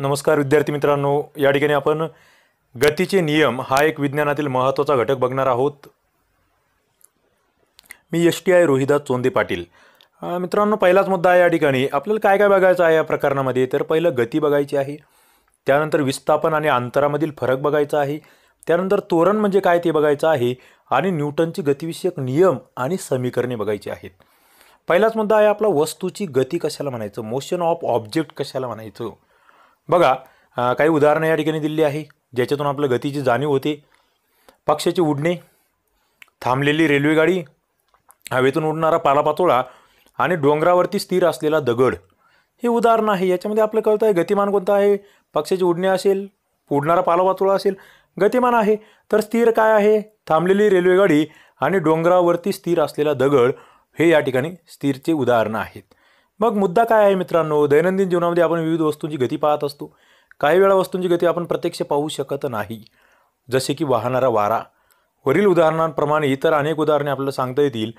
नमस्कार विद्यार्थी मित्रांनो या ठिकाणी आपण गतीचे नियम हा एक विज्ञानातील महत्त्वाचा घटक बघणार आहोत मी S T I Rohidas Chonde Patil मित्रांनो पहिलाच मुद्दा आहे या ठिकाणी आपल्याला काय काय बघायचं आहे या प्रकरणामध्ये तर पहिलं गती बघायची आहे त्यानंतर विस्थापन आणि अंतरामधील फरक बघायचा आहे त्यानंतर तोरण म्हणजे काय ते बघायचं आहे आणि न्यूटनची गतिविषयक नियम आणि समीकरणे बघायची आहेत पहिलाच मुद्दा आहे आपला वस्तूची गती कशाला म्हणायचं मोशन ऑफ ऑब्जेक्ट कशाला म्हणायचं बघा काही उदाहरणं या ठिकाणी दिली आहे ज्याच्यातून आपल्या गतीची जाणीव होते पक्षाची उडणे थांबलेली रेल्वेगाडी हवेतून उडणारा पालापातोळा आणि डोंगरावरती स्थिर असलेला दगड हे उदाहरण आहे याच्यामध्ये आपलं कळतं आहे गतिमान कोणतं आहे पक्षाची उडणे असेल उडणारा पालापातोळा असेल गतिमान आहे तर स्थिर काय आहे थांबलेली रेल्वेगाडी आणि डोंगरावरती स्थिर असलेला दगड हे या ठिकाणी स्थिरचे उदाहरणं आहेत मग मुद्दा काय आहे मित्रांनो दैनंदिन जीवनामध्ये आपण विविध वस्तूंची गती पाहत असतो काही वेळा वस्तूंची गती आपण प्रत्यक्ष पाहू शकत नाही जसे की वाहणारा वारा वरील उदाहरणांप्रमाणे इतर अनेक उदाहरणे आपल्याला सांगता येतील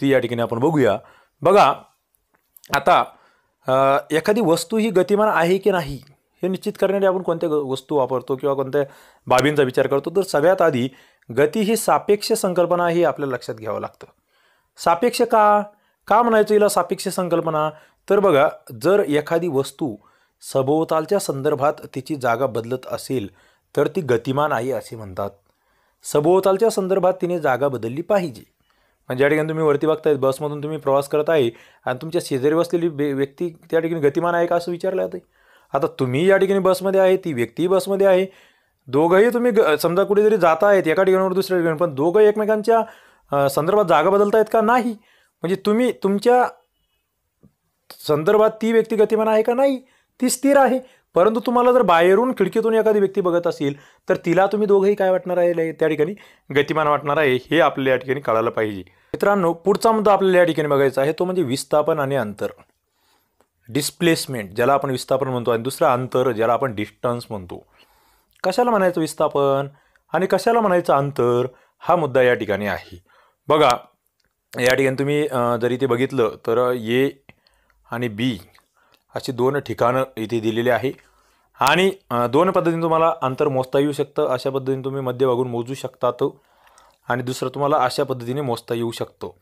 ती या ठिकाणी आपण बघूया बघा आता एखादी वस्तू ही गतिमान आहे की नाही हे निश्चित करण्यासाठी आपण कोणत्या वस्तू वापरतो किंवा कोणत्या बाबींचा विचार करतो तर सगळ्यात आधी गती ही सापेक्ष संकल्पना ही आपल्याला लक्षात घ्यावं लागतं सापेक्ष का का म्हणायचं हिला सापेक्ष संकल्पना तर बघा जर एखादी वस्तू सभोवतालच्या संदर्भात तिची जागा बदलत असेल तर ती गतिमान आहे असे म्हणतात सभोवतालच्या संदर्भात तिने जागा बदलली पाहिजे म्हणजे या ठिकाणी तुम्ही वरती बघताय बसमधून तुम्ही प्रवास करत आहे आणि तुमच्या शेजारी बसलेली व्यक्ती त्या ठिकाणी गतिमान आहे का असं विचारलं जाते आता तुम्ही या ठिकाणी बसमध्ये आहे ती व्यक्तीही बसमध्ये आहे दोघंही तुम्ही ग समजा कुठेतरी जात आहेत एका ठिकाणावर दुसऱ्या ठिकाणी पण दोघं एकमेकांच्या संदर्भात जागा आहेत का नाही म्हणजे तुम्ही तुमच्या संदर्भात ती व्यक्ती गतिमान आहे का नाही ती स्थिर आहे परंतु तुम्हाला जर बाहेरून खिडकीतून एखादी व्यक्ती बघत असेल तर तिला तुम्ही दोघंही काय वाटणार आहे त्या ठिकाणी गतिमान वाटणार आहे हे आपल्याला या ठिकाणी कळायला पाहिजे मित्रांनो पुढचा मुद्दा आपल्याला या ठिकाणी बघायचा आहे तो म्हणजे विस्थापन आणि अंतर डिस्प्लेसमेंट ज्याला आपण विस्थापन म्हणतो आणि दुसरा अंतर ज्याला आपण डिस्टन्स म्हणतो कशाला म्हणायचं विस्थापन आणि कशाला म्हणायचं अंतर हा मुद्दा या ठिकाणी आहे बघा या ठिकाणी तुम्ही जरी ते बघितलं तर ए आणि बी अशी दोन ठिकाणं इथे दिलेली आहे आणि दोन पद्धतीने तुम्हाला अंतर मोजता येऊ शकतं अशा पद्धतीने तुम्ही मध्यभागून मोजू शकतात आणि दुसरं तुम्हाला अशा पद्धतीने मोजता येऊ शकतो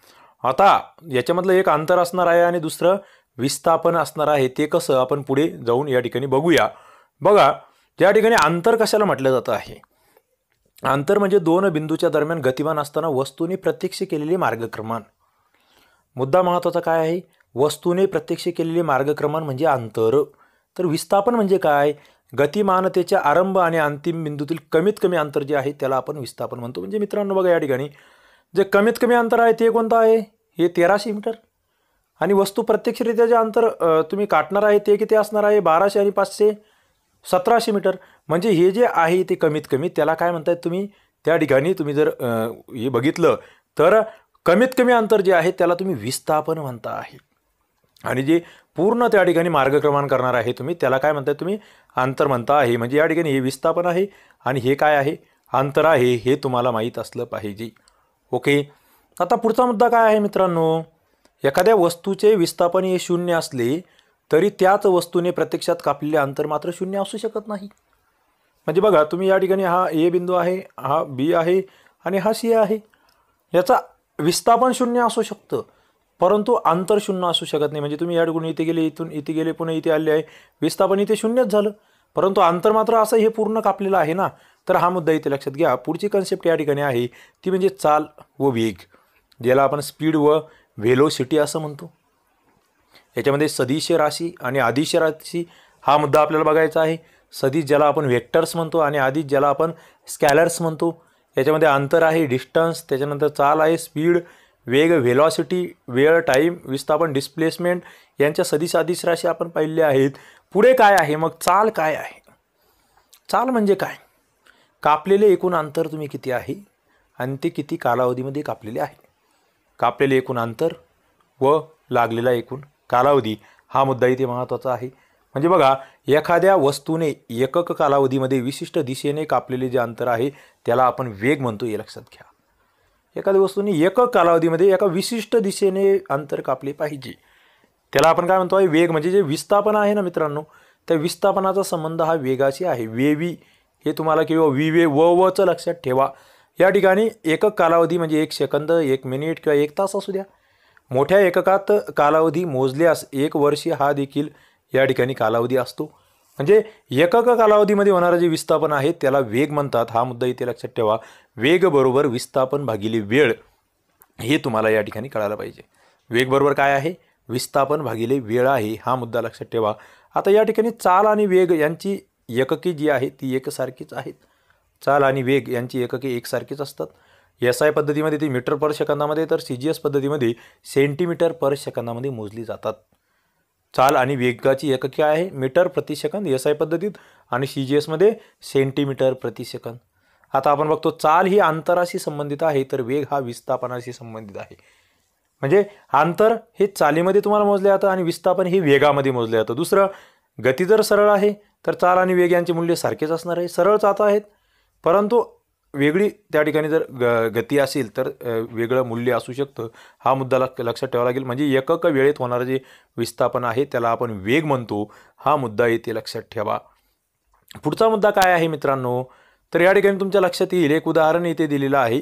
आता याच्यामधलं एक अंतर असणार आहे आणि दुसरं विस्थापन असणार आहे ते कसं आपण पुढे जाऊन या ठिकाणी बघूया बघा या ठिकाणी अंतर कशाला म्हटलं जातं आहे अंतर म्हणजे दोन बिंदूच्या दरम्यान गतिमान असताना वस्तूने प्रत्यक्ष केलेले मार्गक्रमण मुद्दा महत्त्वाचा काय आहे वस्तूने प्रत्यक्ष केलेले मार्गक्रमण म्हणजे अंतर तर विस्थापन म्हणजे काय गतिमानतेच्या आरंभ आणि अंतिम बिंदूतील कमीत कमी अंतर जे आहे त्याला आपण विस्थापन म्हणतो म्हणजे मित्रांनो बघा या ठिकाणी जे कमीत कमी अंतर आहे ते कोणतं आहे हे तेराशे मीटर आणि वस्तू प्रत्यक्षरित्या जे अंतर तुम्ही काटणार आहे ते किती असणार आहे बाराशे आणि पाचशे सतराशे मीटर म्हणजे हे जे आहे ते कमीत कमी त्याला काय म्हणतात तुम्ही त्या ठिकाणी तुम्ही जर हे बघितलं तर कमीत कमी अंतर जे आहे त्याला तुम्ही विस्थापन म्हणता आहे आणि जे पूर्ण त्या ठिकाणी मार्गक्रमण करणार आहे तुम्ही त्याला काय म्हणताय तुम्ही अंतर म्हणता आहे म्हणजे या ठिकाणी हे विस्थापन आहे आणि हे काय आहे अंतर आहे हे तुम्हाला माहीत असलं पाहिजे ओके आता पुढचा मुद्दा काय आहे मित्रांनो एखाद्या वस्तूचे विस्थापन हे शून्य असले तरी त्याच वस्तूने प्रत्यक्षात कापलेले अंतर मात्र शून्य असू शकत नाही म्हणजे बघा तुम्ही या ठिकाणी हा ए बिंदू आहे हा बी आहे आणि हा सी आहे याचा विस्थापन शून्य असू शकतं परंतु आंतर शून्य असू शकत नाही म्हणजे तुम्ही या ठिकाणी इथे गेले इथून इथे गेले पुन्हा इथे आले आहे विस्थापन इथे शून्यच झालं परंतु अंतर मात्र असं हे पूर्ण कापलेलं आहे ना तर हा मुद्दा इथे लक्षात घ्या पुढची कन्सेप्ट या ठिकाणी आहे ती म्हणजे चाल व वेग ज्याला आपण स्पीड व व्हेलोसिटी असं म्हणतो याच्यामध्ये सदिश राशी आणि आदिश राशी हा मुद्दा आपल्याला बघायचा आहे सदिश ज्याला आपण व्हेक्टर्स म्हणतो आणि आदिश ज्याला आपण स्कॅलर्स म्हणतो याच्यामध्ये अंतर आहे डिस्टन्स त्याच्यानंतर चाल आहे स्पीड वेग व्हेलॉसिटी वेळ टाईम विस्थापन डिस्प्लेसमेंट यांच्या सदिश आदिश राशी आपण पाहिलेल्या आहेत पुढे काय आहे मग चाल काय आहे चाल म्हणजे काय कापलेले एकूण अंतर तुम्ही किती आहे आणि ते किती कालावधीमध्ये कापलेले आहे कापलेले एकूण अंतर व लागलेला एकूण कालावधी हा मुद्दा इथे महत्त्वाचा आहे म्हणजे बघा एखाद्या वस्तूने एकक कालावधीमध्ये विशिष्ट दिशेने कापलेले जे अंतर आहे त्याला आपण वेग म्हणतो हे लक्षात घ्या एखाद्या वस्तूने एकक कालावधीमध्ये एका विशिष्ट दिशेने अंतर कापले पाहिजे त्याला आपण काय म्हणतो आहे वेग म्हणजे जे विस्थापन आहे ना मित्रांनो त्या विस्थापनाचा संबंध हा वेगाशी आहे वेवी हे तुम्हाला किंवा विवे व वचं लक्षात ठेवा या ठिकाणी एकक कालावधी म्हणजे एक सेकंद एक मिनिट किंवा एक तास असू द्या मोठ्या एककात कालावधी मोजल्यास एक वर्ष हा देखील या ठिकाणी कालावधी असतो म्हणजे एकक कालावधीमध्ये होणारं जे विस्थापन आहे त्याला वेग म्हणतात हा मुद्दा इथे लक्षात ठेवा वेग बरोबर विस्थापन भागिले वेळ हे तुम्हाला या ठिकाणी कळायला पाहिजे वेग बरोबर काय आहे विस्थापन भागिले वेळ आहे हा मुद्दा लक्षात ठेवा आता या ठिकाणी चाल आणि वेग यांची एकके जी आहे ती एकसारखीच आहेत चाल आणि वेग यांची एकके एकसारखीच असतात एस आय पद्धतीमध्ये ती मीटर पर सेकंदामध्ये तर सी जी एस पद्धतीमध्ये सेंटीमीटर पर सेकंदामध्ये मोजली जातात चाल आणि वेगाची एकके आहे मीटर प्रति सेकंद एस आय पद्धतीत आणि सी जी एसमध्ये सेंटीमीटर प्रति सेकंद आता आपण बघतो चाल ही अंतराशी संबंधित आहे तर वेग हा विस्थापनाशी संबंधित आहे म्हणजे अंतर हे चालीमध्ये तुम्हाला मोजले जातं आणि विस्थापन हे वेगामध्ये मोजले जातं दुसरं गती जर सरळ आहे तर चाल आणि वेग यांचे मूल्य सारखेच असणार आहे सरळ जात आहेत परंतु वेगळी त्या ठिकाणी जर ग गती असेल तर वेगळं मूल्य असू शकतं हा मुद्दा लक्ष लक्षात ठेवा लागेल म्हणजे एकक वेळेत होणारं जे विस्थापन आहे त्याला आपण वेग म्हणतो हा मुद्दा येथे लक्षात ठेवा पुढचा मुद्दा काय आहे मित्रांनो तर या ठिकाणी तुमच्या लक्षात येईल एक उदाहरण येथे दिलेलं आहे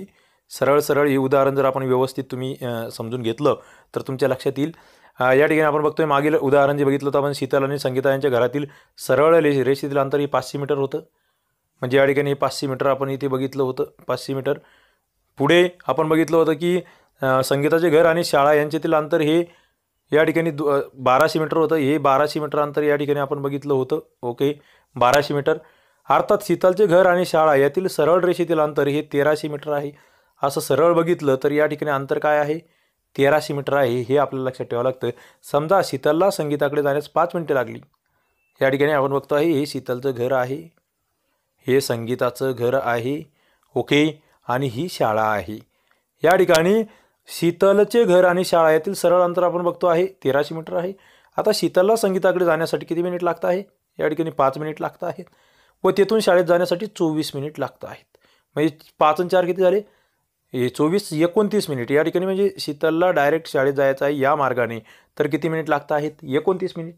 सरळ सरळ हे उदाहरण जर आपण व्यवस्थित तुम्ही समजून घेतलं तर तुमच्या लक्षात येईल या ठिकाणी आपण बघतोय मागील उदाहरण जे बघितलं तर आपण शीतल आणि संगीता यांच्या घरातील सरळ रेषेतील अंतर हे पाचशे मीटर होतं म्हणजे या ठिकाणी पाचशे मीटर आपण इथे बघितलं होतं पाचशे मीटर पुढे आपण बघितलं होतं की संगीताचे घर आणि शाळा यांच्यातील अंतर हे या ठिकाणी दु बाराशे मीटर होतं हे बाराशे मीटर अंतर या ठिकाणी आपण बघितलं होतं ओके बाराशे मीटर अर्थात शीतलचे घर आणि शाळा यातील सरळ रेषेतील अंतर हे तेराशे मीटर आहे असं सरळ बघितलं तर या ठिकाणी अंतर काय आहे तेराशे मीटर आहे हे आपल्याला लक्षात ठेवावं लागतं समजा शीतलला संगीताकडे जाण्यास पाच मिनटे लागली या ठिकाणी आपण बघतो आहे हे शीतलचं घर आहे हे संगीताचं घर आहे ओके आणि ही शाळा आहे या ठिकाणी शीतलचे घर आणि शाळा यातील सरळ अंतर आपण बघतो आहे तेराशे मीटर आहे आता शीतलला संगीताकडे जाण्यासाठी किती मिनिट लागतं आहे या ठिकाणी पाच मिनिट लागत आहेत व तेथून शाळेत जाण्यासाठी चोवीस मिनिट लागत आहेत म्हणजे पाच आणि चार किती झाले हे चोवीस एकोणतीस मिनिट या ठिकाणी म्हणजे शीतलला डायरेक्ट शाळेत जायचं आहे या मार्गाने तर किती मिनिट लागत आहेत एकोणतीस मिनिट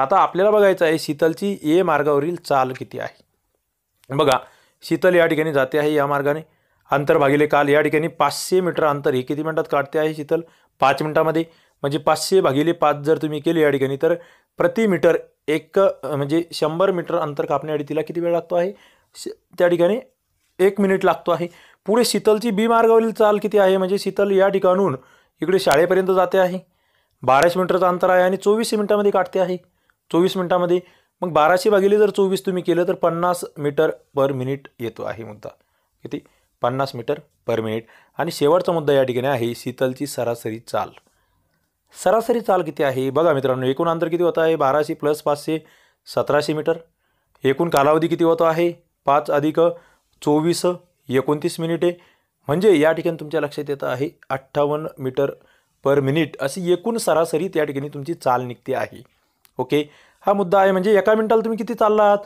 आता आपल्याला बघायचं आहे शीतलची ए मार्गावरील चाल किती आहे बघा शीतल या ठिकाणी जाते आहे या मार्गाने अंतर भागिले काल या ठिकाणी पाचशे मीटर अंतर हे किती मिनटात काढते आहे शीतल पाच मिनटामध्ये म्हणजे पाचशे भागिले पाच जर तुम्ही केले या ठिकाणी तर प्रति मीटर एक म्हणजे शंभर मीटर अंतर कापण्यासाठी तिला किती वेळ लागतो आहे श त्या ठिकाणी एक मिनिट लागतो आहे पुढे शीतलची बी मार्गावरील चाल किती आहे म्हणजे शीतल या ठिकाणून इकडे शाळेपर्यंत जाते आहे बाराशे मीटरचं अंतर आहे आणि चोवीसशे मिनटामध्ये काढते आहे चोवीस मिनटामध्ये मग बाराशे भागिले जर चोवीस तुम्ही केलं तर पन्नास मीटर पर मिनिट येतो आहे मुद्दा किती पन्नास मीटर पर मिनिट आणि शेवटचा मुद्दा या ठिकाणी आहे शीतलची सरासरी चाल सरासरी चाल किती आहे बघा मित्रांनो एकूण अंतर किती होतं आहे बाराशे प्लस पाचशे सतराशे मीटर एकूण कालावधी किती होतो आहे पाच अधिक चोवीस एकोणतीस मिनिटे म्हणजे या ठिकाणी तुमच्या लक्षात येतं आहे अठ्ठावन्न मीटर पर मिनिट अशी एकूण सरासरी त्या ठिकाणी तुमची चाल निघते आहे ओके हा मुद्दा आहे म्हणजे एका मिनिटाला तुम्ही किती चालला आहात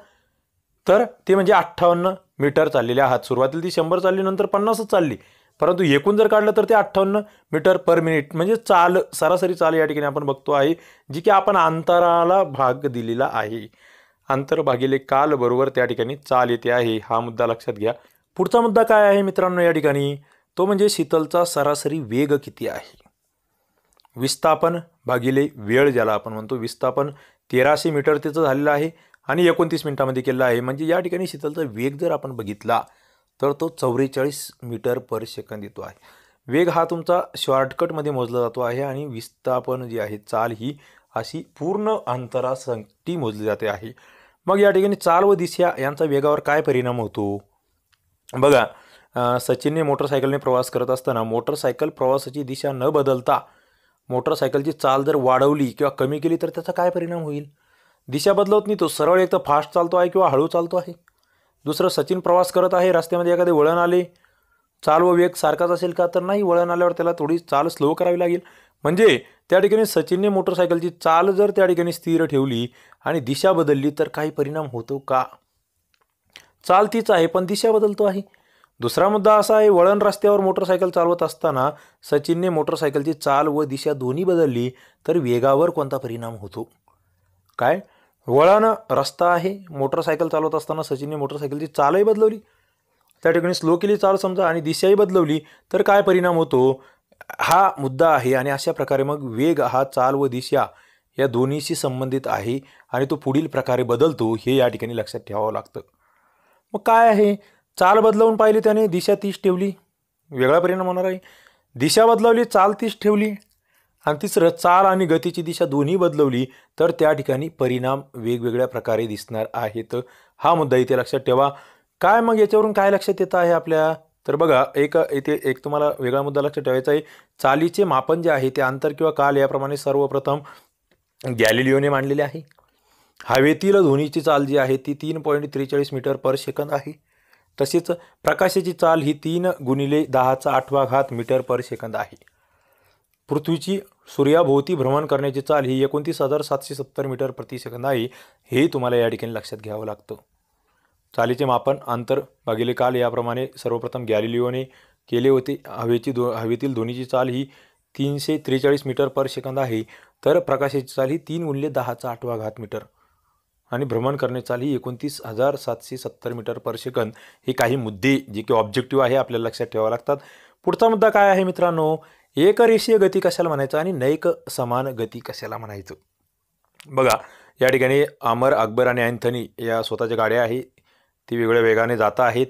तर ते म्हणजे अठ्ठावन्न मीटर चाललेले आहात सुरुवातीला ती शंभर चालली नंतर पन्नासच चालली परंतु एकूण जर काढलं तर ते अठ्ठावन्न मीटर पर मिनिट म्हणजे चाल सरासरी चाल या ठिकाणी आपण बघतो आहे जी की आपण अंतराला भाग दिलेला आहे अंतर भागिले काल बरोबर त्या ठिकाणी चाल येते आहे हा मुद्दा लक्षात घ्या पुढचा मुद्दा काय आहे मित्रांनो या ठिकाणी तो म्हणजे शीतलचा सरासरी वेग किती आहे विस्थापन भागिले वेळ ज्याला आपण म्हणतो विस्थापन तेराशे मीटर त्याचं झालेलं आहे आणि एकोणतीस मिनटामध्ये केलं आहे म्हणजे या ठिकाणी शीतलचा वेग जर आपण बघितला तर तो चौवेचाळीस मीटर पर सेकंद येतो आहे वेग हा तुमचा शॉर्टकटमध्ये मोजला जातो आहे आणि विस्थापन जी आहे चाल ही अशी पूर्ण अंतरासाठी मोजली जाते आहे मग या ठिकाणी चाल व दिशा यांचा वेगावर काय परिणाम होतो बघा सचिनने मोटरसायकलने प्रवास करत असताना मोटरसायकल प्रवासाची दिशा न बदलता मोटरसायकलची चाल जर वाढवली किंवा कमी केली तर त्याचा काय परिणाम होईल दिशा बदलवत नाही तो सरळ एक तर फास्ट चालतो आहे किंवा हळू चालतो आहे दुसरं सचिन प्रवास करत आहे रस्त्यामध्ये एखादे वळण आले चाल व वेग सारखाच असेल का तर नाही वळण आल्यावर त्याला थोडी चाल स्लो करावी लागेल म्हणजे त्या ठिकाणी सचिनने मोटरसायकलची चाल जर त्या ठिकाणी स्थिर ठेवली आणि दिशा बदलली तर काही परिणाम होतो का चाल तीच आहे पण दिशा बदलतो आहे दुसरा मुद्दा असा आहे वळण रस्त्यावर मोटरसायकल चालवत असताना सचिनने मोटरसायकलची चाल व दिशा दोन्ही बदलली तर वेगावर कोणता परिणाम होतो काय वळण रस्ता आहे मोटरसायकल चालवत असताना सचिनने मोटरसायकलची चालही बदलवली त्या ठिकाणी स्लो केली चाल समजा आणि दिशाही बदलवली तर काय परिणाम होतो हा मुद्दा आहे आणि अशा प्रकारे मग वेग हा चाल व दिशा या दोन्हीशी संबंधित आहे आणि तो पुढील प्रकारे बदलतो हे या ठिकाणी लक्षात ठेवावं लागतं मग काय आहे चाल बदलवून पाहिली त्याने दिशा तीच ठेवली वेगळा परिणाम होणार आहे दिशा बदलावली चाल तीच ठेवली आणि तिसरं चाल आणि गतीची दिशा दोन्ही बदलवली तर त्या ठिकाणी परिणाम वेगवेगळ्या प्रकारे दिसणार आहेत हा मुद्दा इथे लक्षात ठेवा काय मग याच्यावरून काय लक्षात येतं आहे आपल्या तर बघा एक इथे एक तुम्हाला वेगळा मुद्दा लक्षात ठेवायचा आहे चालीचे मापन जे आहे ते अंतर किंवा काल याप्रमाणे सर्वप्रथम गॅलिलिओने मांडलेले आहे हवेतील ध्वनीची चाल जी आहे ती तीन पॉईंट त्रेचाळीस मीटर पर सेकंद आहे तसेच प्रकाशाची चाल ही तीन गुणिले दहाचा आठवा घात मीटर पर सेकंद आहे पृथ्वीची सूर्याभोवती भ्रमण करण्याची चाल ही एकोणतीस हजार सातशे सत्तर मीटर प्रतिसेकंद आहे हे तुम्हाला या ठिकाणी लक्षात घ्यावं लागतं चालीचे मापन अंतर भागिले काल याप्रमाणे सर्वप्रथम गॅलिलिओने केले होते हवेची दो हवेतील ध्वनीची चाल ही तीनशे त्रेचाळीस मीटर पर सेकंद आहे तर प्रकाशाची चाल ही तीन गुणिले दहाचा आठवा घात मीटर आणि भ्रमण करणे ही एकोणतीस हजार सातशे सत्तर मीटर पर सेकंद हे काही मुद्दे जे की ऑब्जेक्टिव्ह आहे आपल्याला लक्षात ठेवावं लागतात पुढचा मुद्दा काय आहे मित्रांनो एकरेषीय गती कशाला म्हणायचं आणि नैक समान गती कशाला म्हणायचं बघा या ठिकाणी अमर अकबर आणि अँथनी या स्वतःच्या गाड्या आहे ती वेगळ्या वेगाने जात आहेत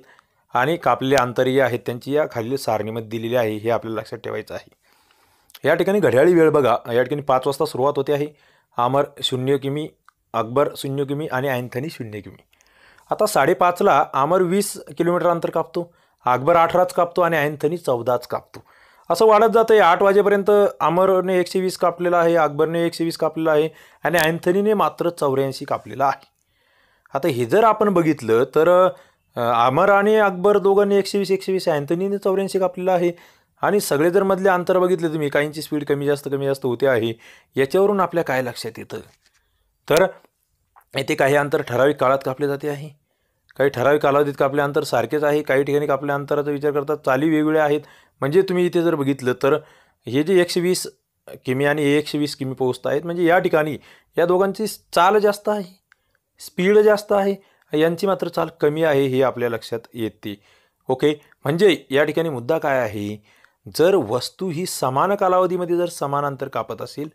आणि कापलेले अंतरही आहेत त्यांची या खालील सारणीमध्ये दिलेली आहे हे आपल्याला लक्षात ठेवायचं आहे या ठिकाणी घड्याळी वेळ बघा या ठिकाणी पाच वाजता सुरुवात होते आहे अमर शून्य किमी अकबर शून्य किमी आणि अँथनी शून्य किमी आता साडेपाचला आमर वीस किलोमीटर अंतर कापतो अकबर अठराच कापतो आणि अँथनी चौदाच कापतो असं वाढत जातं आहे आठ वाजेपर्यंत अमरने एकशे वीस कापलेला आहे अकबरने एकशे वीस कापलेलं आहे आणि अँथनीने मात्र चौऱ्याऐंशी कापलेला आहे आता हे जर आपण बघितलं तर अमर आणि अकबर दोघांनी एकशे वीस एकशे वीस अँथनीने चौऱ्याऐंशी कापलेलं आहे आणि सगळे जर मधले अंतर बघितले तुम्ही काहींची स्पीड कमी जास्त कमी जास्त होते आहे याच्यावरून आपल्या काय लक्षात येतं तर येथे काही अंतर ठराविक काळात कापले जाते आहे काही ठराविक कालावधीत कापले अंतर सारखेच आहे काही ठिकाणी कापल्या अंतराचा विचार करतात चाली वेगवेगळ्या आहेत म्हणजे तुम्ही इथे जर बघितलं तर हे जे एकशे वीस किमी आणि एकशे वीस किमी पोहोचत आहेत म्हणजे या ठिकाणी या दोघांची चाल जास्त आहे स्पीड जास्त आहे यांची मात्र चाल कमी आहे हे आपल्या लक्षात येते ओके म्हणजे या ठिकाणी मुद्दा काय आहे जर वस्तू ही समान कालावधीमध्ये जर समान अंतर कापत असेल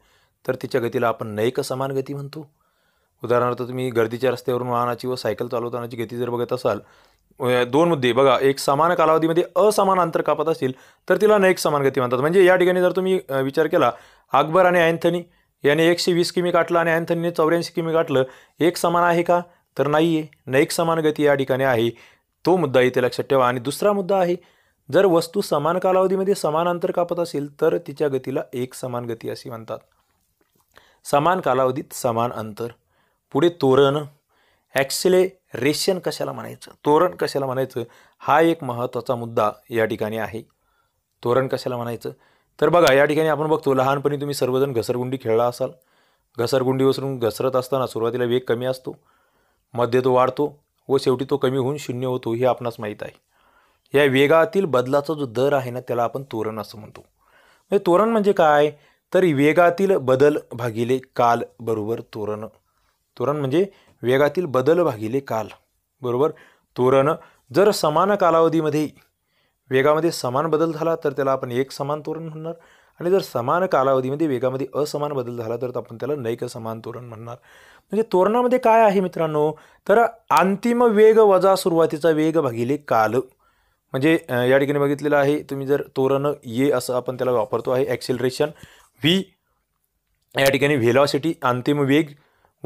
तर तिच्या गतीला आपण नैक समान गती म्हणतो उदाहरणार्थ तुम्ही गर्दीच्या रस्त्यावरून वाहनाची व सायकल चालवतानाची गती जर बघत असाल दोन मुद्दे बघा एक समान कालावधीमध्ये असमान अंतर कापत असेल तर तिला एक समान गती म्हणतात म्हणजे या ठिकाणी जर तुम्ही विचार केला अकबर आणि अँथनी याने एकशे वीस किमी काटलं आणि अँथनीने चौऱ्याऐंशी किमी काटलं एक समान आहे का तर नाही आहे ना एक समान गती या ठिकाणी आहे तो मुद्दा इथे लक्षात ठेवा आणि दुसरा मुद्दा आहे जर वस्तू समान कालावधीमध्ये समान अंतर कापत असेल तर तिच्या गतीला एक समान गती असे म्हणतात समान कालावधीत समान अंतर पुढे तोरण ॲक्सिलेरेशन कशाला म्हणायचं तोरण कशाला म्हणायचं हा एक महत्त्वाचा मुद्दा या ठिकाणी आहे तोरण कशाला म्हणायचं तर बघा या ठिकाणी आपण बघतो लहानपणी तुम्ही सर्वजण घसरगुंडी खेळला असाल घसरगुंडी वसरून घसरत असताना सुरुवातीला वेग कमी असतो मध्ये तो वाढतो व शेवटी तो कमी होऊन शून्य होतो हे आपणास माहीत आहे या वेगातील बदलाचा जो दर आहे ना त्याला आपण तोरण असं म्हणतो म्हणजे तोरण म्हणजे काय तर वेगातील बदल भागिले काल बरोबर तोरण तोरण म्हणजे वेगातील बदल भागिले काल बरोबर तोरण जर समान कालावधीमध्ये वेगामध्ये समान बदल झाला तर त्याला आपण एक समान तोरण म्हणणार आणि जर समान कालावधीमध्ये वेगामध्ये असमान बदल झाला तर आपण त्याला नैक समान तोरण म्हणणार म्हणजे तोरणामध्ये काय आहे मित्रांनो तर अंतिम वेग वजा सुरुवातीचा वेग भागिले काल म्हणजे या ठिकाणी बघितलेलं आहे तुम्ही जर तोरण ये असं आपण त्याला वापरतो आहे ॲक्सिलरेशन व्ही या ठिकाणी व्हेलॉसिटी अंतिम वेग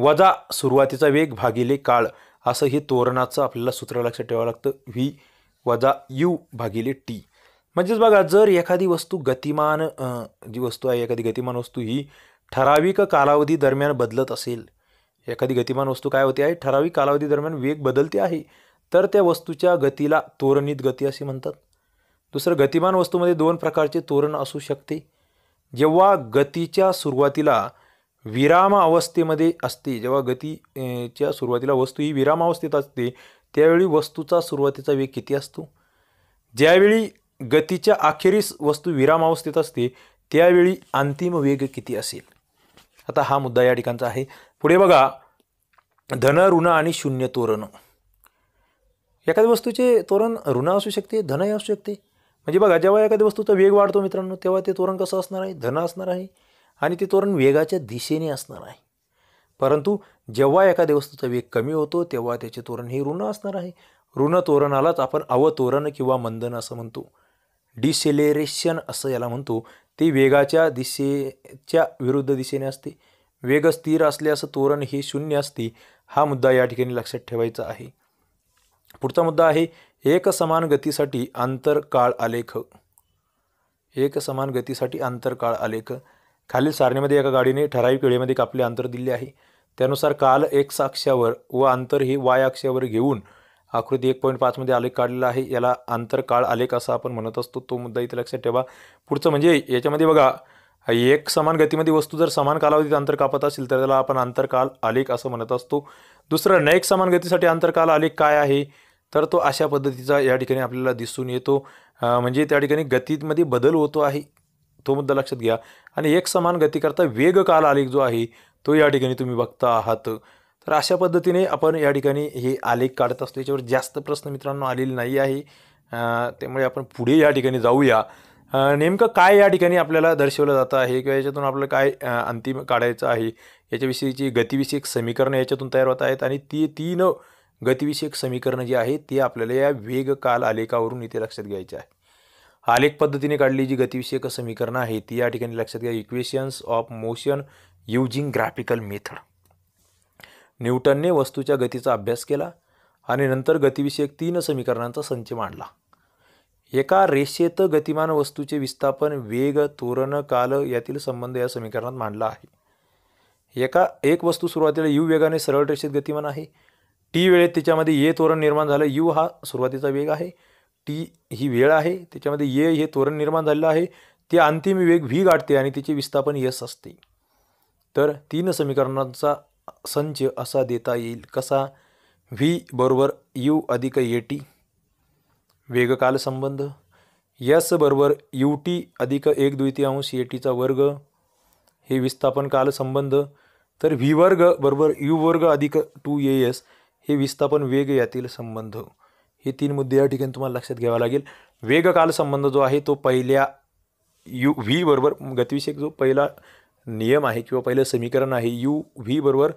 वजा सुरुवातीचा वेग भागिले काळ असं हे तोरणाचं आपल्याला सूत्र लक्षात ठेवावं लागतं व्ही वजा यू भागिले टी म्हणजेच बघा जर एखादी वस्तू गतिमान जी वस्तू आहे एखादी गतिमान वस्तू ही ठराविक कालावधी दरम्यान बदलत असेल एखादी गतिमान वस्तू काय होते आहे ठराविक कालावधी दरम्यान वेग बदलते आहे तर त्या वस्तूच्या गतीला तोरणित गती असे म्हणतात दुसरं गतिमान वस्तूमध्ये दोन प्रकारचे तोरण असू शकते जेव्हा गतीच्या सुरुवातीला विराम अवस्थेमध्ये असते जेव्हा गतीच्या सुरुवातीला वस्तू ही विरामावस्थेत असते त्यावेळी वस्तूचा सुरुवातीचा वेग किती असतो ज्यावेळी गतीच्या अखेरीस वस्तू विरामावस्थेत असते त्यावेळी अंतिम वेग किती असेल आता हा मुद्दा या ठिकाणचा आहे पुढे बघा धन ऋण आणि शून्य तोरण एखाद्या वस्तूचे तोरण ऋण असू शकते धनही असू शकते म्हणजे बघा जेव्हा एखाद्या वस्तूचा वेग वाढतो मित्रांनो तेव्हा ते तोरण कसं असणार आहे धन असणार आहे आणि ते तोरण वेगाच्या दिशेने असणार आहे परंतु जेव्हा एखाद्या वस्तूचा वेग कमी होतो तेव्हा त्याचे तोरण हे ऋण असणार आहे ऋण तोरणालाच आपण अवतोरण किंवा मंदन असं म्हणतो डिसेलेरेशन असं याला म्हणतो ते वेगाच्या दिशेच्या विरुद्ध दिशेने असते वेग स्थिर असं तोरण हे शून्य असते हा मुद्दा या ठिकाणी लक्षात ठेवायचा आहे पुढचा मुद्दा आहे एक समान गतीसाठी आंतरकाळ आलेख एक समान गतीसाठी आंतरकाळ आलेख खालील सारणीमध्ये एका गाडीने ठराविक वेळेमध्ये कापले अंतर दिले आहे त्यानुसार काल एक्स अक्षावर व अंतर हे वाय अक्षावर घेऊन आकृती एक पॉईंट पाचमध्ये आलेख काढलेला आहे याला आंतर काळ आलेख असं आपण म्हणत असतो तो मुद्दा इथे लक्षात ठेवा पुढचं म्हणजे याच्यामध्ये बघा एक समान गतीमध्ये वस्तू जर समान कालावधीत अंतर कापत असेल तर त्याला आपण काल आलेख असं म्हणत असतो दुसरं एक समान गतीसाठी आंतरकाल आलेख काय आहे तर तो अशा पद्धतीचा या ठिकाणी आपल्याला दिसून येतो म्हणजे त्या ठिकाणी गतीमध्ये बदल होतो आहे तो मुद्दा लक्षात घ्या आणि एक समान गतीकरता वेग काल आलेख जो आहे तो या ठिकाणी तुम्ही बघता आहात तर अशा पद्धतीने आपण या ठिकाणी हे आलेख काढत असतो याच्यावर जास्त प्रश्न मित्रांनो आलेले नाही आहे त्यामुळे आपण पुढे या ठिकाणी जाऊया नेमकं काय या ठिकाणी आपल्याला दर्शवलं जातं आहे किंवा याच्यातून आपलं काय अंतिम काढायचं आहे याच्याविषयीची गतिविषयक समीकरणं याच्यातून तयार होत आहेत आणि ती तीन गतिविषयक समीकरणं जी आहेत ती आपल्याला या वेग काल आलेखावरून इथे लक्षात घ्यायचे आहे आलेख पद्धतीने काढली जी गतिविषयक समीकरणं आहेत ती या ठिकाणी लक्षात घ्या equations of motion using graphical method न्यूटनने वस्तूच्या गतीचा अभ्यास केला आणि नंतर गतिविषयक तीन समीकरणांचा संच मांडला एका रेषेत गतिमान वस्तूचे विस्थापन वेग तोरण काल यातील संबंध या समीकरणात मांडला आहे एका एक वस्तू सुरुवातीला यू वेगाने सरळ रेषेत गतिमान आहे टी वेळेत तिच्यामध्ये ये तोरण निर्माण झालं यू हा सुरुवातीचा वेग आहे टी ही वेळ आहे त्याच्यामध्ये ये हे तोरण निर्माण झालेलं आहे ते अंतिम वेग व्ही गाठते आणि तिचे विस्थापन यस असते तर तीन समीकरणांचा संच असा देता येईल कसा व्ही बरोबर यू अधिक ए टी वेग संबंध यस बरोबर यू टी अधिक एक द्वितीयांश ए टीचा वर्ग हे विस्थापन काल संबंध तर व्ही वर्ग बरोबर यू वर्ग अधिक टू ए एस हे विस्थापन वेग यातील संबंध हे तीन मुद्दे या ठिकाणी तुम्हाला लक्षात घ्यावा लागेल वेग काल संबंध जो आहे तो पहिल्या यू व्ही बरोबर गतिविषयक जो पहिला नियम आहे किंवा पहिलं समीकरण आहे यू व्ही बरोबर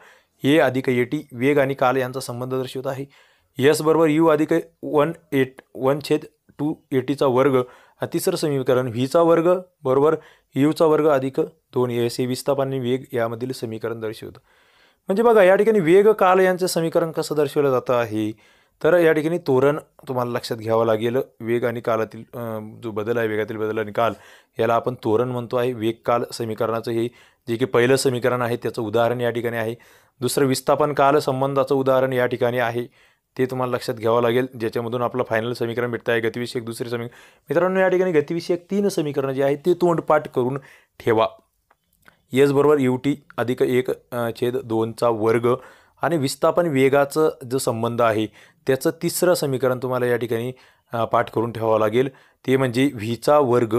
ए अधिक टी वेग आणि काल यांचा संबंध दर्शवत आहे यस बरोबर यू अधिक वन एट वन छेद टू टीचा वर्ग तिसरं समीकरण व्हीचा वर्ग बरोबर यूचा वर्ग अधिक दोन एस हे आणि वेग यामधील समीकरण दर्शवतं म्हणजे बघा या ठिकाणी वेग काल यांचं समीकरण कसं दर्शवलं जातं आहे तर या ठिकाणी तोरण तुम्हाला लक्षात घ्यावं लागेल वेग आणि कालातील जो बदल आहे वेगातील बदल आणि काल याला आपण तोरण म्हणतो आहे वेग काल समीकरणाचं हे जे की पहिलं समीकरण आहे त्याचं उदाहरण या ठिकाणी आहे दुसरं विस्थापन काल संबंधाचं उदाहरण या ठिकाणी आहे ते तुम्हाला लक्षात घ्यावं लागेल ज्याच्यामधून आपलं फायनल समीकरण भेटतं आहे गतिविषयक दुसरे समीकरण मित्रांनो या ठिकाणी गतिविषयक तीन समीकरणं जे आहेत ते तोंडपाठ करून ठेवा एस बरोबर यू टी अधिक एक छेद दोनचा वर्ग आणि विस्थापन वेगाचं जो संबंध आहे त्याचं तिसरं समीकरण तुम्हाला या ठिकाणी पाठ करून ठेवावं लागेल ते म्हणजे व्हीचा वर्ग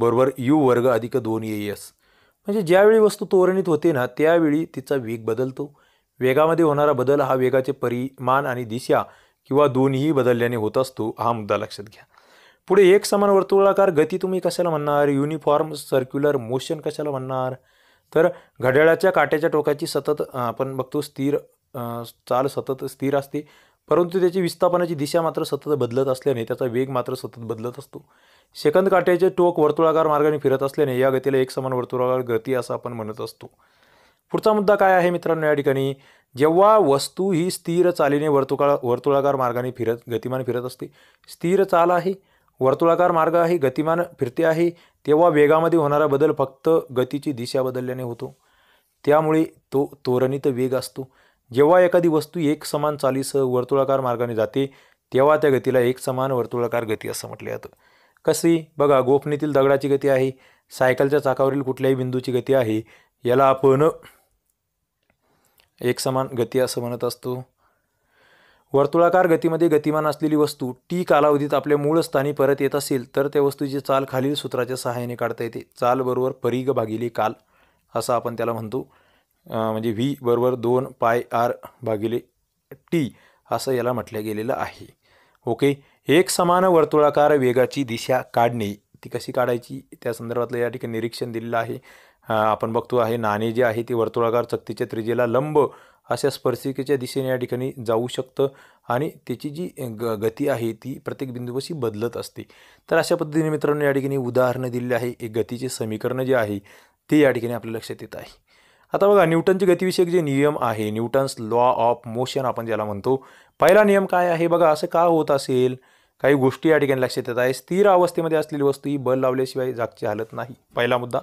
बरोबर यू वर्ग अधिक दोन ए एस म्हणजे ज्यावेळी वस्तू त्वरणित होते ना त्यावेळी तिचा वेग बदलतो वेगामध्ये होणारा बदल हा वेगाचे परिमाण आणि दिशा किंवा दोन्ही बदलल्याने होत असतो हा मुद्दा लक्षात घ्या पुढे एक समान वर्तुळाकार गती तुम्ही कशाला म्हणणार युनिफॉर्म सर्क्युलर मोशन कशाला म्हणणार तर घड्याळाच्या काट्याच्या टोकाची सतत आपण बघतो स्थिर चाल सतत स्थिर असते परंतु त्याची विस्थापनाची दिशा मात्र सतत बदलत असल्याने त्याचा वेग मात्र सतत बदलत असतो सेकंद काट्याचे टोक वर्तुळाकार मार्गाने फिरत असल्याने या गतीला एक समान वर्तुळाकार गती असं आपण म्हणत असतो पुढचा मुद्दा काय आहे मित्रांनो या ठिकाणी जेव्हा वस्तू ही स्थिर चालीने वर्तुळा वर्तुळाकार मार्गाने फिरत गतिमान फिरत असते स्थिर चाल आहे वर्तुळाकार मार्ग आहे गतिमान फिरते आहे तेव्हा वेगामध्ये होणारा बदल फक्त गतीची दिशा बदलल्याने होतो त्यामुळे तो तोरणित वेग असतो जेव्हा एखादी वस्तू एक समान चालीसह वर्तुळाकार मार्गाने जाते तेव्हा त्या गतीला एक समान वर्तुळाकार गती असं म्हटलं जातं कसे बघा गोफणीतील दगडाची गती आहे सायकलच्या चाकावरील कुठल्याही बिंदूची गती आहे याला आपण एक समान गती असं म्हणत असतो वर्तुळाकार गतीमध्ये गतिमान असलेली वस्तू टी कालावधीत आपल्या मूळ स्थानी परत येत असेल तर त्या वस्तूची चाल खालील सूत्राच्या सहाय्याने काढता येते चाल बरोबर परीघ भागिले काल असं आपण त्याला म्हणतो म्हणजे व्ही बरोबर दोन पाय आर भागिले टी असं याला म्हटलं गेलेलं आहे ओके एक समान वर्तुळाकार वेगाची दिशा काढणे ती कशी काढायची त्या संदर्भातलं या ठिकाणी निरीक्षण दिलेलं आहे आपण बघतो आहे नाणे जे आहे ते वर्तुळाकार चक्तीच्या त्रिजेला लंब अशा स्पर्शिकेच्या दिशेने या ठिकाणी जाऊ शकतं आणि त्याची जी ग गती आहे ती प्रत्येक बिंदूपाशी बदलत असते तर अशा पद्धतीने मित्रांनो या ठिकाणी उदाहरणं दिलेली आहे एक गतीचे समीकरण जे आहे ते या ठिकाणी आपल्या लक्षात येत आहे आता बघा न्यूटनचे गतिविषयक जे नियम आहे न्यूटन्स लॉ ऑफ मोशन आपण ज्याला म्हणतो पहिला नियम काय आहे बघा असं का होत असेल काही गोष्टी या ठिकाणी लक्षात येत आहे स्थिर अवस्थेमध्ये असलेली वस्तू ही बल लावल्याशिवाय जागची हालत नाही पहिला मुद्दा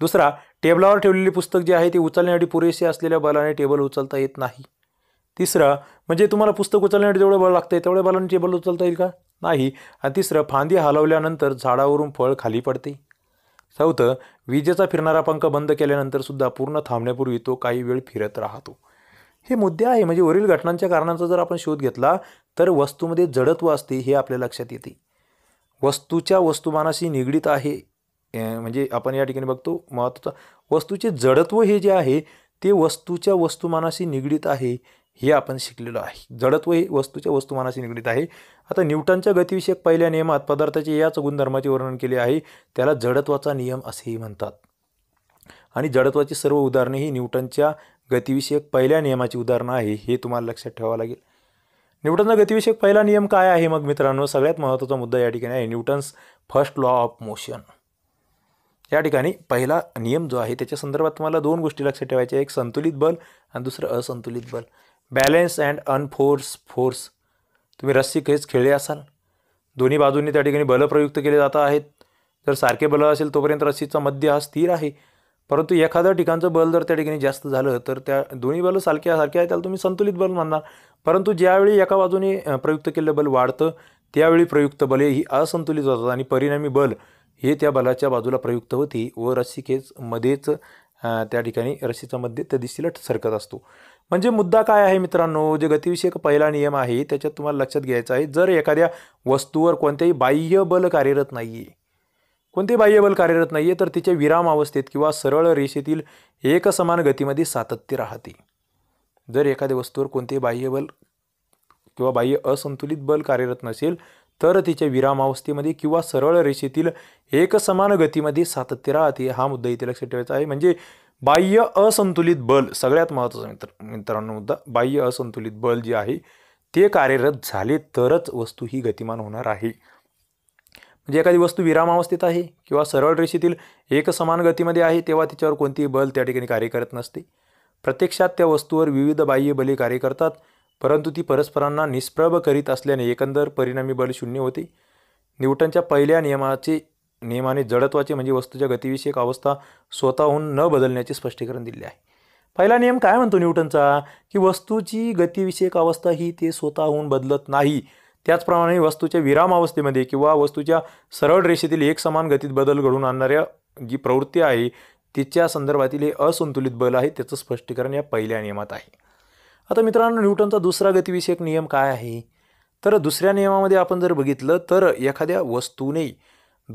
दुसरा टेबलावर ठेवलेली पुस्तक जे आहे ते उचलण्यासाठी पुरेसे असलेल्या बलाने टेबल उचलता येत नाही तिसरं म्हणजे तुम्हाला पुस्तक उचलण्यासाठी जेवढं बळ लागतं तेवढ्या बलाने टेबल उचलता येईल का नाही आणि तिसरं फांदी हलवल्यानंतर झाडावरून फळ खाली पडते चौथं विजेचा फिरणारा पंख बंद केल्यानंतर सुद्धा पूर्ण थांबण्यापूर्वी तो काही वेळ फिरत राहतो हे मुद्दे आहे म्हणजे वरील घटनांच्या कारणांचा जर आपण शोध घेतला तर वस्तूमध्ये जडत्व असते हे आपल्या लक्षात येते वस्तूच्या वस्तुमानाशी निगडीत आहे म्हणजे आपण या ठिकाणी बघतो महत्त्वाचं वस्तूचे जडत्व हे जे आहे ते वस्तूच्या वस्तुमानाशी निगडीत आहे हे आपण शिकलेलो आहे जडत्व हे वस्तूच्या वस्तुमानाशी निगडीत आहे आता न्यूटनच्या गतिविषयक पहिल्या नियमात पदार्थाचे याच गुणधर्माचे वर्णन केले आहे त्याला जडत्वाचा नियम असेही म्हणतात आणि जडत्वाची सर्व उदाहरणे ही न्यूटनच्या गतिविषयक पहिल्या नियमाची उदाहरणं आहे हे तुम्हाला लक्षात ठेवावं लागेल न्यूटनचा गतिविषयक पहिला नियम काय आहे मग मित्रांनो सगळ्यात महत्त्वाचा मुद्दा या ठिकाणी आहे Newton's first law of motion या ठिकाणी पहिला नियम जो आहे त्याच्या संदर्भात तुम्हाला दोन गोष्टी लक्षात ठेवायच्या एक संतुलित बल आणि दुसरं असंतुलित बल बॅलेन्स अँड अनफोर्स फोर्स तुम्ही रस्सी खेच खेळले असाल दोन्ही बाजूंनी त्या ठिकाणी बल प्रयुक्त केले जात आहेत जर सारखे बल असेल तोपर्यंत रस्सीचा मध्य हा स्थिर आहे परंतु एखाद्या ठिकाणचं बल जर त्या ठिकाणी जास्त झालं तर त्या दोन्ही बल सारख्या सारखे आहेत त्याला तुम्ही संतुलित बल म्हणणार परंतु ज्यावेळी एका बाजूने प्रयुक्त केलेलं बल वाढतं त्यावेळी प्रयुक्त बले ही असंतुलित होतात आणि परिणामी बल हे त्या बलाच्या बाजूला प्रयुक्त होती व रस्सिकेच मध्येच त्या ठिकाणी रस्सीचा मध्ये त्या दिशेला सरकत असतो म्हणजे मुद्दा काय आहे मित्रांनो जे गतिविषयक पहिला नियम आहे त्याच्यात तुम्हाला लक्षात घ्यायचं आहे जर एखाद्या वस्तूवर कोणतेही बाह्य बल कार्यरत नाही आहे कोणते बाह्यबल कार्यरत नाही आहे तर तिच्या विराम अवस्थेत किंवा सरळ रेषेतील एकसमान गतीमध्ये सातत्य राहते जर एखाद्या वस्तूवर कोणते बाह्यबल किंवा बाह्य असंतुलित बल कार्यरत नसेल तर तिच्या विरामावस्थेमध्ये किंवा सरळ रेषेतील एकसमान गतीमध्ये सातत्य राहते हा मुद्दा इथे लक्षात ठेवायचा आहे म्हणजे बाह्य असंतुलित बल सगळ्यात महत्त्वाचा मित्र मित्रांनो मुद्दा बाह्य असंतुलित बल जे आहे ते कार्यरत झाले तरच वस्तू ही गतिमान होणार आहे म्हणजे एखादी वस्तू विरामावस्थेत आहे किंवा सरळ रेषेतील एकसमान गतीमध्ये आहे तेव्हा तिच्यावर कोणतेही बल त्या ठिकाणी कार्य करत नसते प्रत्यक्षात त्या वस्तूवर विविध बाह्य बले कार्य करतात परंतु ती परस्परांना निष्प्रभ करीत असल्याने एकंदर परिणामी बल शून्य होते न्यूटनच्या पहिल्या नियमाचे नियमाने जडत्वाचे म्हणजे वस्तूच्या गतिविषयक अवस्था स्वतःहून न बदलण्याचे स्पष्टीकरण दिले आहे पहिला नियम काय म्हणतो न्यूटनचा की वस्तूची गतिविषयक अवस्था ही ते स्वतःहून बदलत नाही त्याचप्रमाणे वस्तूच्या विराम अवस्थेमध्ये किंवा वस्तूच्या सरळ रेषेतील एक समान गतीत बदल घडून आणणाऱ्या जी प्रवृत्ती आहे तिच्या संदर्भातील हे असंतुलित बल आहे त्याचं स्पष्टीकरण या पहिल्या नियमात आहे आता मित्रांनो न्यूटनचा दुसरा गतिविषयक नियम काय आहे तर दुसऱ्या नियमामध्ये आपण जर बघितलं तर एखाद्या वस्तूने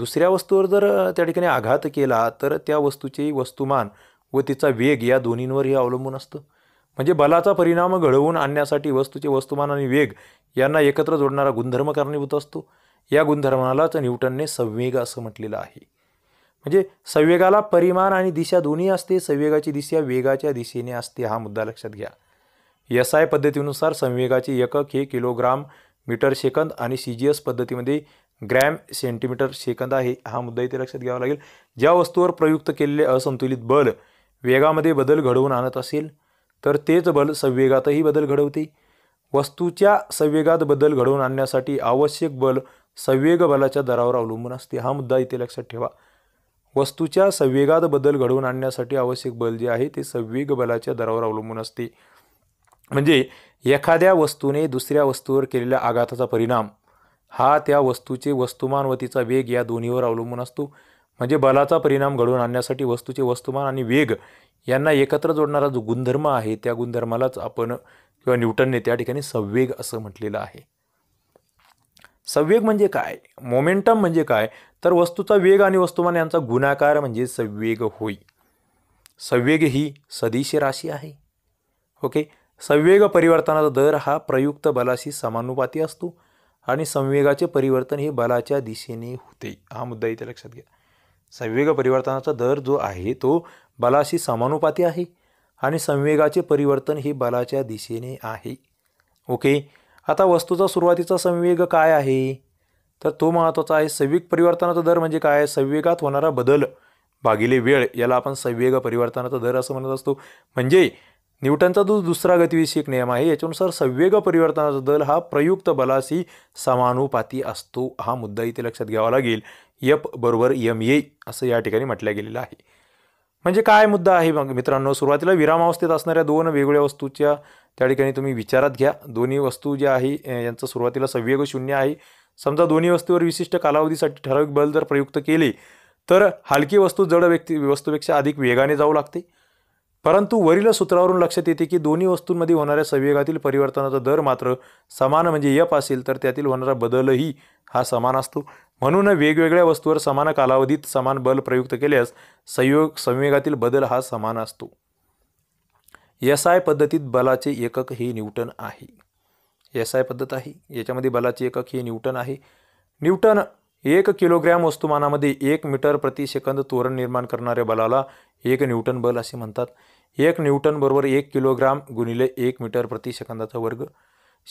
दुसऱ्या वस्तूवर जर त्या ठिकाणी आघात केला तर त्या वस्तूचे वस्तुमान व तिचा वेग या दोन्हींवरही अवलंबून असतं म्हणजे बलाचा परिणाम घडवून आणण्यासाठी वस्तूचे वस्तुमान आणि वेग यांना एकत्र जोडणारा गुणधर्म कारणीभूत असतो या गुणधर्मालाच न्यूटनने संवेग असं म्हटलेलं आहे म्हणजे संवेगाला परिमाण आणि दिशा दोन्ही असते संवेगाची दिशा वेगाच्या दिशेने असते हा मुद्दा लक्षात घ्या एस आय पद्धतीनुसार संवेगाचे एकक हे किलोग्राम मीटर सेकंद आणि सी जी एस पद्धतीमध्ये ग्रॅम सेंटीमीटर सेकंद आहे हा मुद्दा इथे लक्षात घ्यावा लागेल ज्या वस्तूवर प्रयुक्त केलेले असंतुलित बल वेगामध्ये बदल घडवून आणत असेल तर तेच बल संवेगातही बदल घडवते वस्तूच्या संवेगात बदल घडवून आणण्यासाठी आवश्यक बल संवेग बलाच्या दरावर अवलंबून असते हा मुद्दा इथे लक्षात ठेवा वस्तूच्या संवेगात बदल घडवून आणण्यासाठी आवश्यक बल जे आहे ते संवेग बलाच्या दरावर अवलंबून असते म्हणजे एखाद्या वस्तूने दुसऱ्या वस्तूवर केलेल्या आघाताचा परिणाम हा त्या वस्तूचे वस्तुमान व तिचा वेग या दोन्हीवर अवलंबून असतो म्हणजे बलाचा परिणाम घडवून आणण्यासाठी वस्तूचे वस्तुमान आणि वेग यांना एकत्र जोडणारा जो गुणधर्म आहे त्या गुणधर्मालाच आपण किंवा न्यूटनने त्या ठिकाणी संवेग असं म्हटलेलं आहे संवेग म्हणजे काय मोमेंटम म्हणजे काय तर वस्तूचा वेग आणि वस्तुमान यांचा गुणाकार म्हणजे संवेग होय संवेग ही सदिश राशी आहे ओके संवेग परिवर्तनाचा दर हा प्रयुक्त बलाशी समानुपाती असतो आणि संवेगाचे परिवर्तन हे बलाच्या दिशेने होते हा मुद्दा इथे लक्षात घ्या संवेग परिवर्तनाचा दर जो आहे तो बलाशी समानुपाती आहे आणि संवेगाचे परिवर्तन हे बलाच्या दिशेने आहे ओके आता वस्तूचा सुरुवातीचा संवेग काय आहे तर तो महत्त्वाचा आहे संवेग परिवर्तनाचा दर म्हणजे काय संवेगात होणारा बदल भागिले वेळ याला आपण संवेग परिवर्तनाचा दर असं म्हणत असतो म्हणजे न्यूटनचा जो दुसरा एक नियम आहे याच्यानुसार संवेग परिवर्तनाचा दल हा प्रयुक्त बलाशी समानुपाती असतो हा मुद्दा इथे लक्षात घ्यावा लागेल यप बरोबर यम ये असं या ठिकाणी म्हटलं गेलेलं आहे म्हणजे काय मुद्दा आहे मग मित्रांनो सुरुवातीला विरामावस्थेत असणाऱ्या दोन वेगवेगळ्या वस्तूच्या त्या ठिकाणी तुम्ही विचारात घ्या दोन्ही वस्तू ज्या आहे यांचं सुरुवातीला संवेग शून्य आहे समजा दोन्ही वस्तूवर विशिष्ट कालावधीसाठी ठराविक बल जर प्रयुक्त केले तर हलकी वस्तू जड व्यक्ती वस्तूपेक्षा अधिक वेगाने जाऊ लागते परंतु वरील सूत्रावरून लक्षात येते की दोन्ही वस्तूंमध्ये होणाऱ्या संवेगातील परिवर्तनाचा दर मात्र समान म्हणजे यप असेल तर त्यातील होणारा बदलही हा समान असतो म्हणून वेगवेगळ्या वस्तूवर समान कालावधीत समान बल प्रयुक्त केल्यास संयोग संवेगातील बदल हा समान असतो एस आय पद्धतीत बलाचे एकक हे न्यूटन आहे एस आय पद्धत आहे याच्यामध्ये बलाचे एकक हे न्यूटन आहे न्यूटन एक किलोग्रॅम वस्तुमानामध्ये एक मीटर प्रति सेकंद तोरण निर्माण करणाऱ्या बलाला एक न्यूटन बल असे म्हणतात एक न्यूटन बरोबर एक किलोग्राम गुणिले एक मीटर प्रति सेकंदाचा वर्ग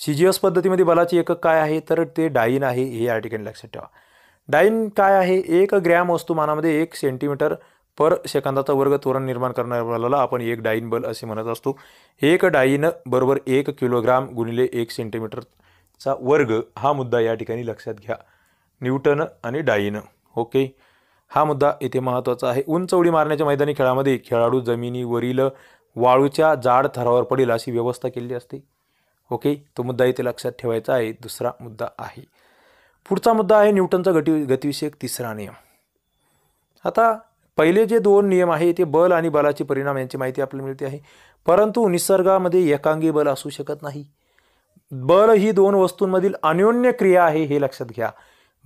सी जी एस पद्धतीमध्ये बलाचे एकक काय आहे तर ते डाईन आहे हे या ठिकाणी लक्षात ठेवा डाईन काय आहे एक ग्रॅम वस्तुमानामध्ये एक सेंटीमीटर पर सेकंदाचा वर्ग त्वरण निर्माण करणाऱ्या बलाला आपण एक डाईन बल असे म्हणत असतो एक डाईन बरोबर एक किलोग्राम गुणिले एक सेंटीमीटरचा वर्ग हा मुद्दा या ठिकाणी लक्षात घ्या न्यूटन आणि डाईन ओके हा मुद्दा येथे महत्त्वाचा आहे उंच उडी मारण्याच्या मैदानी खेळामध्ये खेळाडू जमिनीवरील वाळूच्या जाड थरावर पडेल अशी व्यवस्था केलेली असते ओके तो मुद्दा इथे लक्षात ठेवायचा आहे दुसरा मुद्दा आहे पुढचा मुद्दा आहे न्यूटनचा गती गतिविषयक तिसरा नियम आता पहिले जे दोन नियम आहे ते बल आणि बलाचे परिणाम यांची माहिती आपल्याला मिळते आहे परंतु निसर्गामध्ये एकांगी बल असू शकत नाही बल ही दोन वस्तूंमधील अन्योन्य क्रिया आहे हे लक्षात घ्या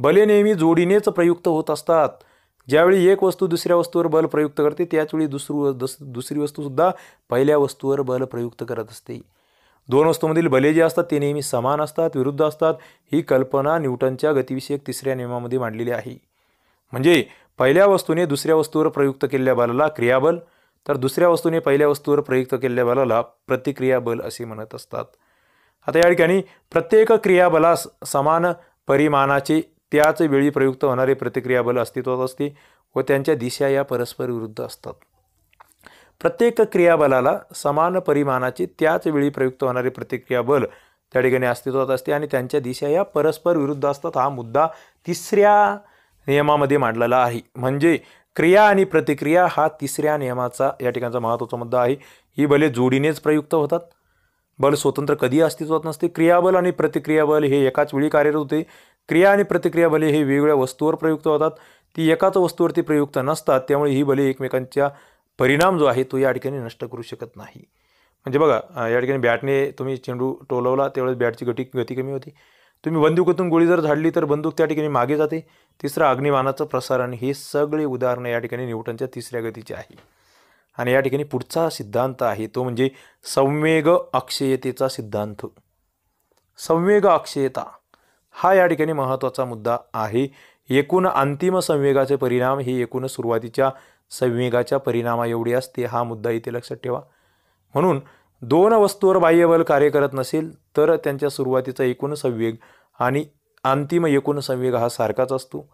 बले नेहमी जोडीनेच प्रयुक्त होत असतात ज्यावेळी एक वस्तू दुसऱ्या वस्तूवर बल प्रयुक्त करते त्याचवेळी दुसरू दस दुसरी वस्तूसुद्धा पहिल्या वस्तूवर बल प्रयुक्त करत असते दोन वस्तूमधील बले जे असतात ते नेहमी समान असतात विरुद्ध असतात ही कल्पना न्यूटनच्या गतिविषयक तिसऱ्या नियमामध्ये मांडलेली आहे म्हणजे पहिल्या वस्तूने दुसऱ्या वस्तूवर प्रयुक्त केलेल्या बलाला क्रियाबल तर दुसऱ्या वस्तूने पहिल्या वस्तूवर प्रयुक्त केलेल्या बलाला प्रतिक्रियाबल असे म्हणत असतात आता या ठिकाणी प्रत्येक क्रियाबलास समान परिमाणाचे त्याच वेळी प्रयुक्त होणारे प्रतिक्रियाबल अस्तित्वात असते व त्यांच्या दिशा या परस्पर विरुद्ध असतात प्रत्येक क्रियाबलाला समान परिमाणाची त्याच वेळी प्रयुक्त होणारे बल त्या ठिकाणी अस्तित्वात असते आणि त्यांच्या दिशा या परस्पर विरुद्ध असतात हा मुद्दा तिसऱ्या नियमामध्ये मांडलेला आहे म्हणजे क्रिया आणि प्रतिक्रिया हा तिसऱ्या नियमाचा या ठिकाणचा महत्त्वाचा मुद्दा आहे ही बले जोडीनेच प्रयुक्त होतात बल स्वतंत्र कधी अस्तित्वात नसते क्रियाबल आणि प्रतिक्रियाबल हे एकाच वेळी कार्यरत होते क्रिया आणि प्रतिक्रिया बले हे वेगवेगळ्या वस्तूवर प्रयुक्त होतात ती एकाच वस्तूवरती प्रयुक्त नसतात त्यामुळे ही बले एकमेकांच्या परिणाम जो आहे तो या ठिकाणी नष्ट करू शकत नाही म्हणजे बघा या ठिकाणी बॅटने तुम्ही चेंडू टोलवला त्यावेळेस बॅटची गटी गती कमी होती तुम्ही बंदुकीतून गोळी जर झाडली तर बंदूक त्या ठिकाणी मागे जाते तिसरं अग्निमानाचं प्रसारण हे सगळे उदाहरणं या ठिकाणी न्यूटनच्या तिसऱ्या गतीचे आहे आणि या ठिकाणी पुढचा सिद्धांत आहे तो म्हणजे संवेग अक्षयतेचा सिद्धांत संवेग अक्षयता हा या ठिकाणी महत्त्वाचा मुद्दा आहे एकूण अंतिम संवेगाचे परिणाम हे एकूण सुरुवातीच्या संवेगाच्या परिणामा एवढी असते हा मुद्दा इथे लक्षात ठेवा म्हणून दोन वस्तूवर बाह्यबल कार्य करत नसेल तर त्यांच्या सुरुवातीचा एकूण संवेग आणि अंतिम एकूण संवेग हा सारखाच असतो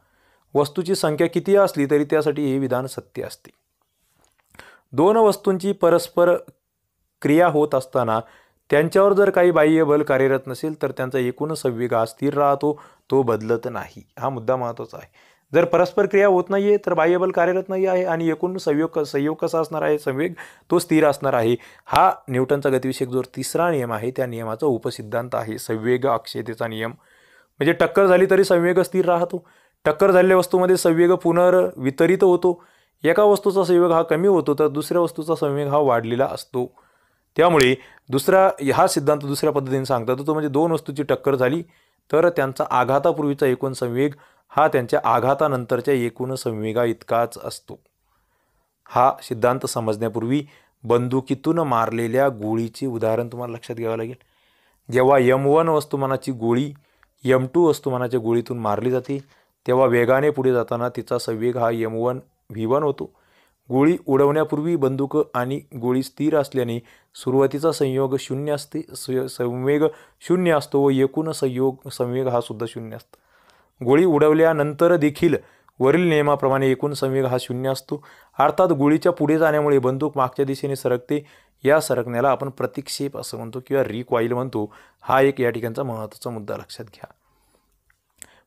वस्तूची संख्या किती असली तरी त्यासाठी हे विधान सत्य असते दोन वस्तूंची परस्पर क्रिया होत असताना त्यांच्यावर जर काही बाह्य बल कार्यरत नसेल तर त्यांचा एकूणच हा स्थिर राहतो तो बदलत नाही हा मुद्दा महत्त्वाचा आहे जर परस्पर क्रिया होत नाही आहे तर बाह्यबल कार्यरत नाही आहे आणि एकूण संयोग संयोग कसा असणार आहे संवेग तो स्थिर असणार आहे हा न्यूटनचा गतिविषयक जो तिसरा नियम आहे त्या नियमाचा उपसिद्धांत आहे संवेग अक्षयतेचा नियम म्हणजे टक्कर झाली तरी संवेग स्थिर राहतो टक्कर झालेल्या वस्तूमध्ये संवेग पुनर्वितरित होतो एका वस्तूचा संयोग हा कमी होतो तर दुसऱ्या वस्तूचा संवेग हा वाढलेला असतो त्यामुळे दुसरा हा सिद्धांत दुसऱ्या पद्धतीने सांगतात तो म्हणजे दोन वस्तूची टक्कर झाली तर त्यांचा आघातापूर्वीचा एकूण संवेग हा त्यांच्या आघातानंतरच्या एकूण संवेगा इतकाच असतो हा सिद्धांत समजण्यापूर्वी बंदुकीतून मारलेल्या गोळीचे उदाहरण तुम्हाला लक्षात घ्यावं लागेल जेव्हा यम वन वस्तुमानाची गोळी यम टू वस्तुमानाच्या गोळीतून मारली जाते तेव्हा वेगाने पुढे जाताना तिचा संवेग हा यम वन व्ही वन होतो गोळी उडवण्यापूर्वी बंदूक आणि गोळी स्थिर असल्याने सुरुवातीचा संयोग शून्य असते संवेग शून्य असतो व एकूण संयोग संवेग हा सुद्धा शून्य असतो गोळी उडवल्यानंतर देखील वरील नियमाप्रमाणे एकूण संवेग हा शून्य असतो अर्थात गोळीच्या पुढे जाण्यामुळे बंदूक मागच्या दिशेने सरकते या सरकण्याला आपण प्रतिक्षेप असं म्हणतो किंवा रिकॉईल म्हणतो हा एक या ठिकाणचा महत्त्वाचा मुद्दा लक्षात घ्या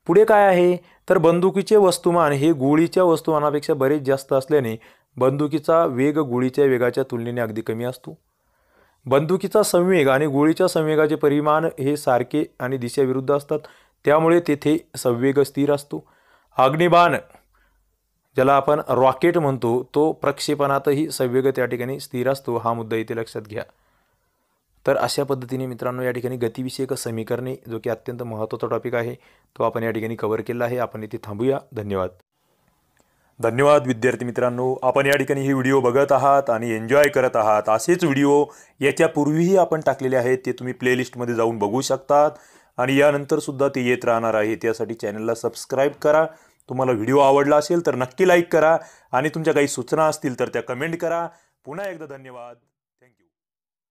पुढे काय आहे तर बंदुकीचे वस्तुमान हे गोळीच्या वस्तुमानापेक्षा बरेच जास्त असल्याने बंदुकीचा वेग गोळीच्या वेगाच्या तुलनेने अगदी कमी असतो बंदुकीचा संवेग आणि गोळीच्या संवेगाचे परिमाण हे सारखे आणि दिशेविरुद्ध असतात त्यामुळे तेथे संवेग स्थिर असतो अग्निबाण ज्याला आपण रॉकेट म्हणतो तो प्रक्षेपणातही संवेग त्या ठिकाणी स्थिर असतो हा मुद्दा इथे लक्षात घ्या तर अशा पद्धतीने मित्रांनो या ठिकाणी गतिविषयक समीकरणे जो की अत्यंत महत्त्वाचा टॉपिक आहे तो आपण या ठिकाणी कव्हर केला आहे आपण इथे थांबूया धन्यवाद धन्यवाद विद्यार्थी मित्रांनो आपण या ठिकाणी हे व्हिडिओ बघत आहात आणि एन्जॉय करत आहात असेच व्हिडिओ याच्यापूर्वीही आपण टाकलेले आहेत ते तुम्ही प्लेलिस्टमध्ये जाऊन बघू शकतात आणि यानंतरसुद्धा ते येत राहणार आहे त्यासाठी चॅनलला सबस्क्राईब करा तुम्हाला व्हिडिओ आवडला असेल तर नक्की लाईक करा आणि तुमच्या काही सूचना असतील तर त्या कमेंट करा पुन्हा एकदा धन्यवाद